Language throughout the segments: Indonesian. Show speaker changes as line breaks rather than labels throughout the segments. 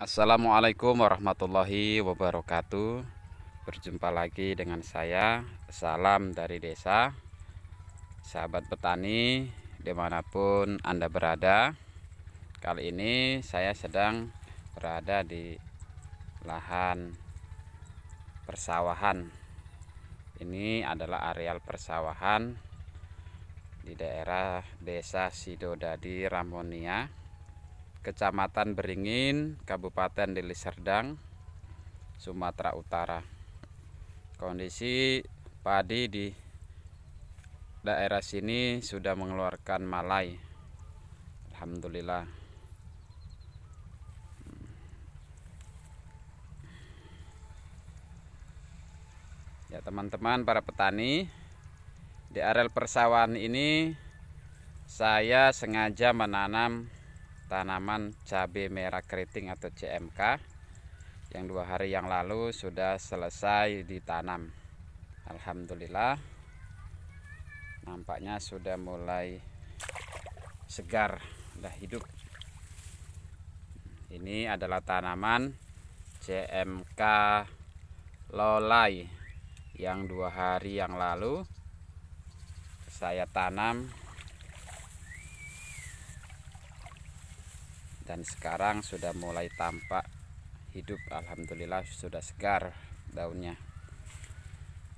Assalamualaikum warahmatullahi wabarakatuh Berjumpa lagi dengan saya Salam dari desa Sahabat petani Dimanapun Anda berada Kali ini saya sedang berada di Lahan Persawahan Ini adalah areal persawahan Di daerah desa Sidodadi Ramonia Kecamatan Beringin, Kabupaten Deli Serdang, Sumatera Utara. Kondisi padi di daerah sini sudah mengeluarkan malai. Alhamdulillah. Ya teman-teman para petani, di areal persawahan ini saya sengaja menanam tanaman cabai merah keriting atau CMK yang dua hari yang lalu sudah selesai ditanam Alhamdulillah nampaknya sudah mulai segar sudah hidup ini adalah tanaman CMK lolai yang dua hari yang lalu saya tanam dan sekarang sudah mulai tampak hidup alhamdulillah sudah segar daunnya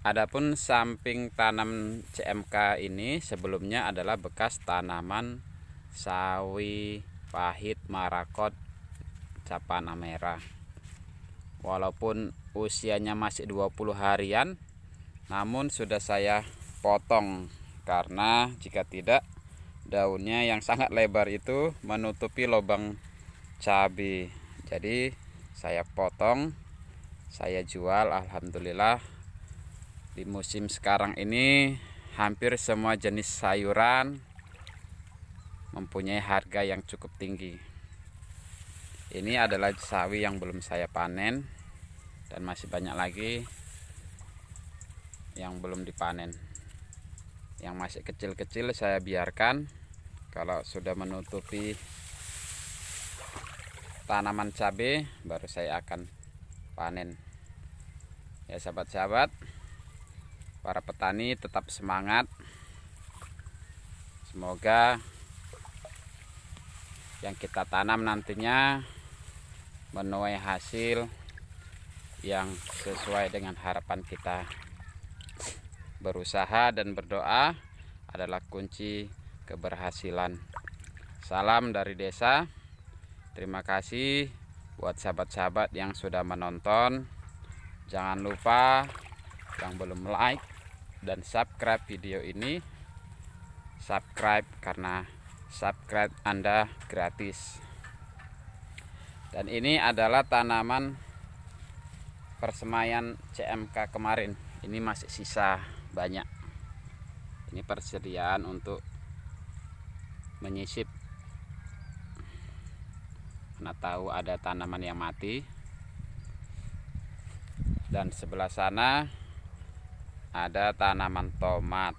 Adapun samping tanam CMK ini sebelumnya adalah bekas tanaman sawi pahit marakot capana merah walaupun usianya masih 20 harian namun sudah saya potong karena jika tidak daunnya yang sangat lebar itu menutupi lubang cabai jadi saya potong saya jual Alhamdulillah di musim sekarang ini hampir semua jenis sayuran mempunyai harga yang cukup tinggi ini adalah sawi yang belum saya panen dan masih banyak lagi yang belum dipanen yang masih kecil-kecil saya biarkan kalau sudah menutupi tanaman cabai baru saya akan panen ya sahabat-sahabat para petani tetap semangat semoga yang kita tanam nantinya menuai hasil yang sesuai dengan harapan kita berusaha dan berdoa adalah kunci keberhasilan. Salam dari desa. Terima kasih buat sahabat-sahabat yang sudah menonton. Jangan lupa yang belum like dan subscribe video ini. Subscribe karena subscribe Anda gratis. Dan ini adalah tanaman persemaian CMK kemarin. Ini masih sisa banyak. Ini persediaan untuk menyisip karena tahu ada tanaman yang mati dan sebelah sana ada tanaman tomat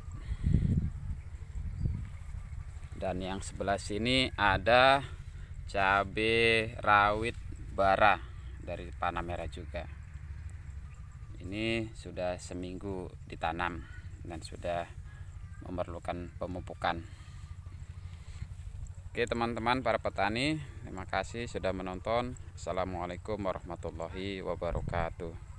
dan yang sebelah sini ada cabai rawit bara dari panah merah juga ini sudah seminggu ditanam dan sudah memerlukan pemupukan Oke teman-teman para petani, terima kasih sudah menonton. Assalamualaikum warahmatullahi wabarakatuh.